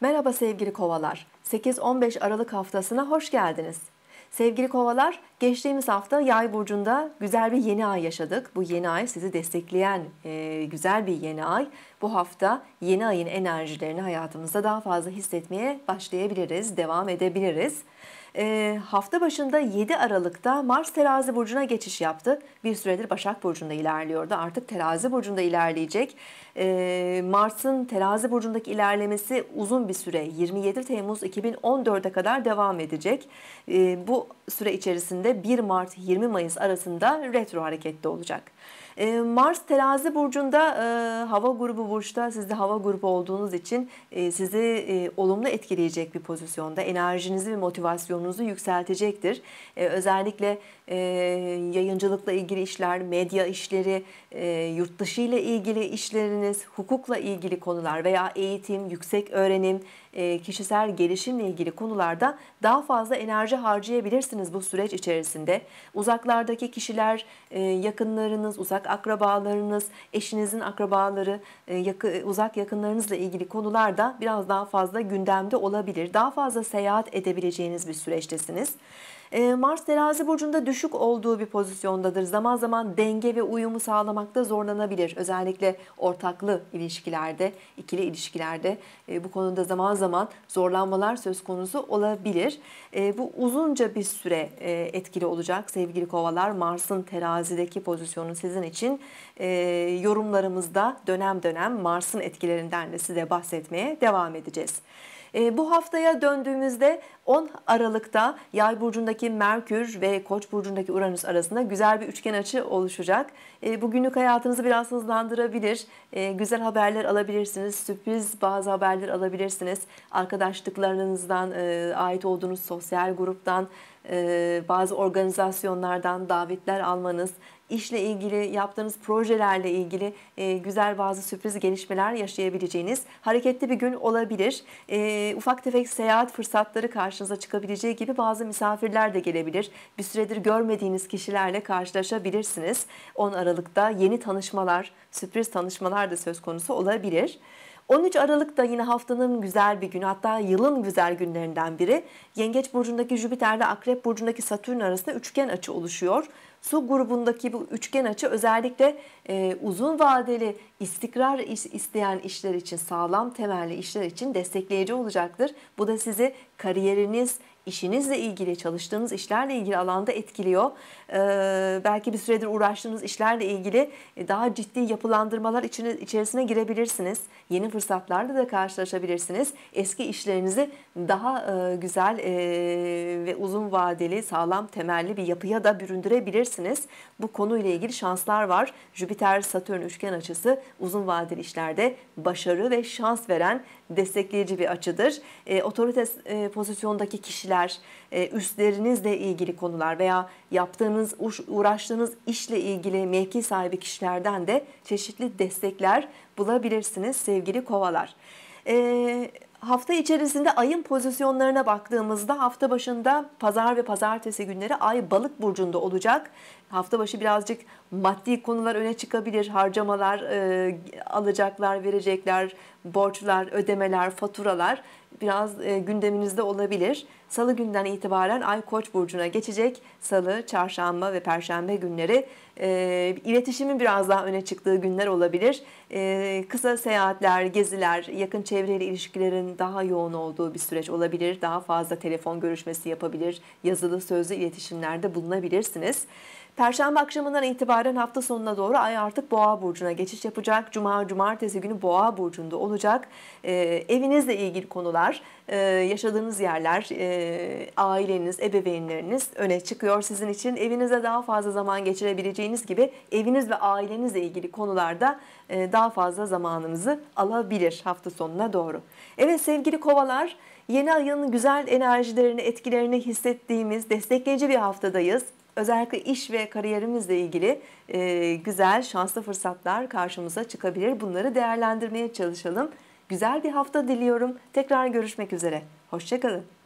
Merhaba sevgili kovalar. 8-15 Aralık haftasına hoş geldiniz. Sevgili kovalar, geçtiğimiz hafta yay burcunda güzel bir yeni ay yaşadık. Bu yeni ay sizi destekleyen e, güzel bir yeni ay. Bu hafta yeni ayın enerjilerini hayatımızda daha fazla hissetmeye başlayabiliriz, devam edebiliriz. Ee, hafta başında 7 Aralık'ta Mars terazi burcuna geçiş yaptı. Bir süredir Başak burcunda ilerliyordu. Artık terazi burcunda ilerleyecek. Ee, Mars'ın terazi burcundaki ilerlemesi uzun bir süre. 27 Temmuz 2014'e kadar devam edecek. Ee, bu süre içerisinde 1 Mart 20 Mayıs arasında retro harekette olacak. Ee, Mars terazi burcunda e, hava grubu burçta sizde hava grubu olduğunuz için e, sizi e, olumlu etkileyecek bir pozisyonda. Enerjinizi ve motivasyonunuzu yükseltecektir. özellikle yayıncılıkla ilgili işler, medya işleri, e, yurt dışı ile ilgili işleriniz, hukukla ilgili konular veya eğitim, yüksek öğrenim, e, kişisel gelişimle ilgili konularda daha fazla enerji harcayabilirsiniz bu süreç içerisinde. Uzaklardaki kişiler, e, yakınlarınız, uzak akrabalarınız, eşinizin akrabaları, e, uzak yakınlarınızla ilgili konularda biraz daha fazla gündemde olabilir. Daha fazla seyahat edebileceğiniz bir süreçtesiniz. E, Mars terazi burcunda düşük olduğu bir pozisyondadır. Zaman zaman denge ve uyumu sağlamakta zorlanabilir. Özellikle ortaklı ilişkilerde, ikili ilişkilerde e, bu konuda zaman zaman zorlanmalar söz konusu olabilir. E, bu uzunca bir süre e, etkili olacak sevgili kovalar. Mars'ın terazideki pozisyonu sizin için e, yorumlarımızda dönem dönem Mars'ın etkilerinden de size bahsetmeye devam edeceğiz. E, bu haftaya döndüğümüzde 10 Aralık'ta Yay burcundaki Merkür ve Koç burcundaki Uranüs arasında güzel bir üçgen açı oluşacak. E, günlük hayatınızı biraz hızlandırabilir. E, güzel haberler alabilirsiniz. Sürpriz bazı haberler alabilirsiniz. Arkadaşlıklarınızdan, e, ait olduğunuz sosyal gruptan ee, bazı organizasyonlardan davetler almanız, işle ilgili yaptığınız projelerle ilgili e, güzel bazı sürpriz gelişmeler yaşayabileceğiniz hareketli bir gün olabilir. Ee, ufak tefek seyahat fırsatları karşınıza çıkabileceği gibi bazı misafirler de gelebilir. Bir süredir görmediğiniz kişilerle karşılaşabilirsiniz. 10 Aralık'ta yeni tanışmalar, sürpriz tanışmalar da söz konusu olabilir. 13 Aralık da yine haftanın güzel bir günü hatta yılın güzel günlerinden biri. Yengeç burcundaki Jüpiter ile Akrep burcundaki Satürn arasında üçgen açı oluşuyor. Su grubundaki bu üçgen açı özellikle e, uzun vadeli istikrar iş, isteyen işler için, sağlam temelli işler için destekleyici olacaktır. Bu da sizi kariyeriniz, işinizle ilgili, çalıştığınız işlerle ilgili alanda etkiliyor. Ee, belki bir süredir uğraştığınız işlerle ilgili e, daha ciddi yapılandırmalar içine, içerisine girebilirsiniz. Yeni fırsatlarla da karşılaşabilirsiniz. Eski işlerinizi daha e, güzel e, ve uzun vadeli, sağlam temelli bir yapıya da büründürebilirsiniz. Bu konuyla ilgili şanslar var. Jüpiter-Satürn üçgen açısı uzun vadeli işlerde başarı ve şans veren destekleyici bir açıdır. otorite pozisyondaki kişiler bilgiler, e, üstlerinizle ilgili konular veya yaptığınız, uğraştığınız işle ilgili mevki sahibi kişilerden de çeşitli destekler bulabilirsiniz sevgili kovalar. Ee, hafta içerisinde ayın pozisyonlarına baktığımızda hafta başında pazar ve pazartesi günleri ay balık burcunda olacak. Hafta başı birazcık maddi konular öne çıkabilir, harcamalar e, alacaklar, verecekler, borçlar, ödemeler, faturalar biraz e, gündeminizde olabilir. Salı günden itibaren Ay Koç burcuna geçecek. Salı, çarşamba ve perşembe günleri e, iletişimin biraz daha öne çıktığı günler olabilir. E, kısa seyahatler, geziler, yakın çevreyle ilişkilerin daha yoğun olduğu bir süreç olabilir. Daha fazla telefon görüşmesi yapabilir. Yazılı, sözlü iletişimlerde bulunabilirsiniz. Perşembe akşamından itibaren hafta sonuna doğru ay artık Boğa burcuna geçiş yapacak. Cuma cumartesi günü Boğa burcunda olacak. E, evinizle ilgili konular, e, yaşadığınız yerler, e, aileniz, ebeveynleriniz öne çıkıyor sizin için. Evinize daha fazla zaman geçirebileceğiniz gibi eviniz ve ailenizle ilgili konularda e, daha fazla zamanınızı alabilir hafta sonuna doğru. Evet sevgili kovalar, yeni ayın güzel enerjilerini, etkilerini hissettiğimiz destekleyici bir haftadayız özellikle iş ve kariyerimizle ilgili e, güzel, şanslı fırsatlar karşımıza çıkabilir. Bunları değerlendirmeye çalışalım. Güzel bir hafta diliyorum. Tekrar görüşmek üzere. Hoşçakalın.